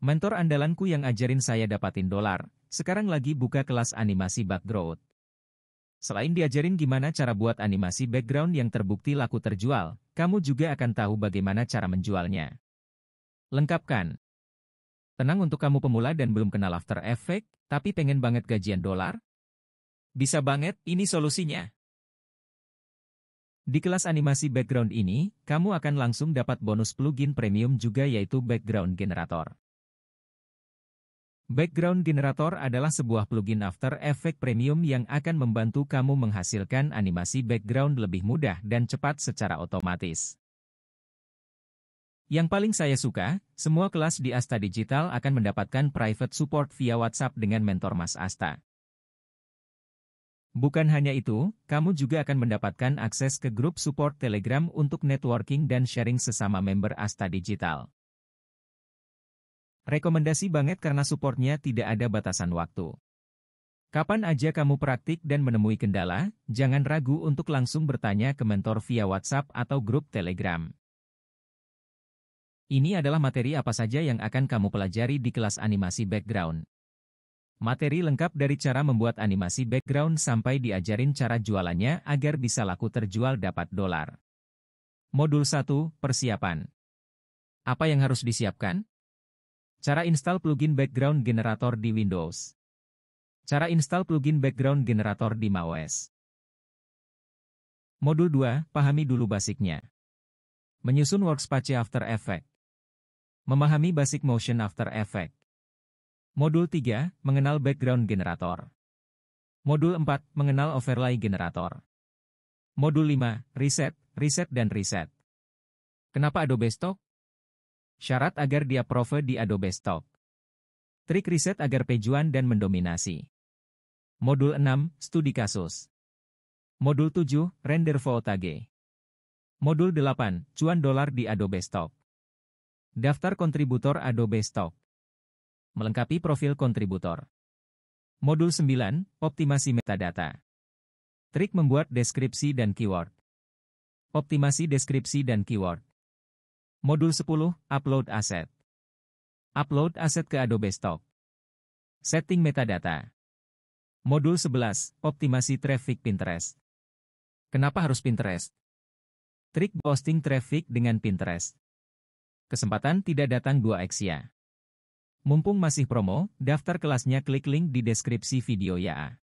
Mentor andalanku yang ajarin saya dapatin dolar, sekarang lagi buka kelas animasi background. Selain diajarin gimana cara buat animasi background yang terbukti laku terjual, kamu juga akan tahu bagaimana cara menjualnya. Lengkapkan. Tenang untuk kamu pemula dan belum kenal After Effect, tapi pengen banget gajian dolar? Bisa banget, ini solusinya. Di kelas animasi background ini, kamu akan langsung dapat bonus plugin premium juga yaitu background generator. Background Generator adalah sebuah plugin After Effects Premium yang akan membantu kamu menghasilkan animasi background lebih mudah dan cepat secara otomatis. Yang paling saya suka, semua kelas di Asta Digital akan mendapatkan private support via WhatsApp dengan mentor Mas Asta. Bukan hanya itu, kamu juga akan mendapatkan akses ke grup support Telegram untuk networking dan sharing sesama member Asta Digital. Rekomendasi banget karena supportnya tidak ada batasan waktu. Kapan aja kamu praktik dan menemui kendala, jangan ragu untuk langsung bertanya ke mentor via WhatsApp atau grup Telegram. Ini adalah materi apa saja yang akan kamu pelajari di kelas animasi background. Materi lengkap dari cara membuat animasi background sampai diajarin cara jualannya agar bisa laku terjual dapat dolar. Modul 1, Persiapan Apa yang harus disiapkan? Cara install plugin background generator di Windows. Cara install plugin background generator di macOS. Modul 2, pahami dulu basicnya. Menyusun workspace After Effect. Memahami basic motion After Effect. Modul 3, mengenal background generator. Modul 4, mengenal overlay generator. Modul 5, reset, reset dan reset. Kenapa Adobe Stock? Syarat agar dia approve di Adobe Stock. Trik riset agar pejuan dan mendominasi. Modul 6, Studi Kasus. Modul 7, Render Voltage. Modul 8, Cuan Dolar di Adobe Stock. Daftar kontributor Adobe Stock. Melengkapi profil kontributor. Modul 9, Optimasi Metadata. Trik membuat deskripsi dan keyword. Optimasi deskripsi dan keyword. Modul 10, Upload Aset. Upload aset ke Adobe Stock. Setting metadata. Modul 11, Optimasi Traffic Pinterest. Kenapa harus Pinterest? Trik posting traffic dengan Pinterest. Kesempatan tidak datang 2x ya. Mumpung masih promo, daftar kelasnya klik link di deskripsi video ya.